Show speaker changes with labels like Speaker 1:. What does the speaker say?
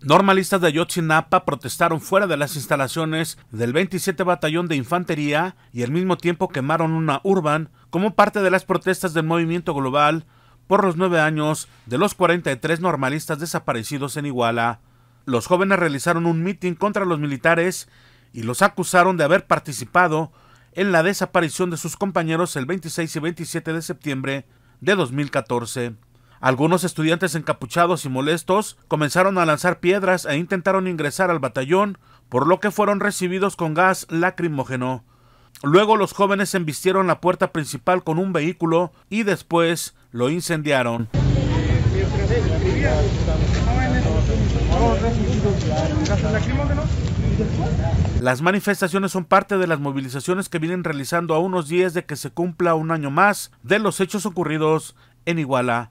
Speaker 1: Normalistas de Ayotzinapa protestaron fuera de las instalaciones del 27 Batallón de Infantería y al mismo tiempo quemaron una urban como parte de las protestas del movimiento global por los nueve años de los 43 normalistas desaparecidos en Iguala. Los jóvenes realizaron un mitin contra los militares y los acusaron de haber participado en la desaparición de sus compañeros el 26 y 27 de septiembre de 2014. Algunos estudiantes encapuchados y molestos comenzaron a lanzar piedras e intentaron ingresar al batallón, por lo que fueron recibidos con gas lacrimógeno. Luego los jóvenes embistieron la puerta principal con un vehículo y después lo incendiaron. Las manifestaciones son parte de las movilizaciones que vienen realizando a unos días de que se cumpla un año más de los hechos ocurridos en Iguala.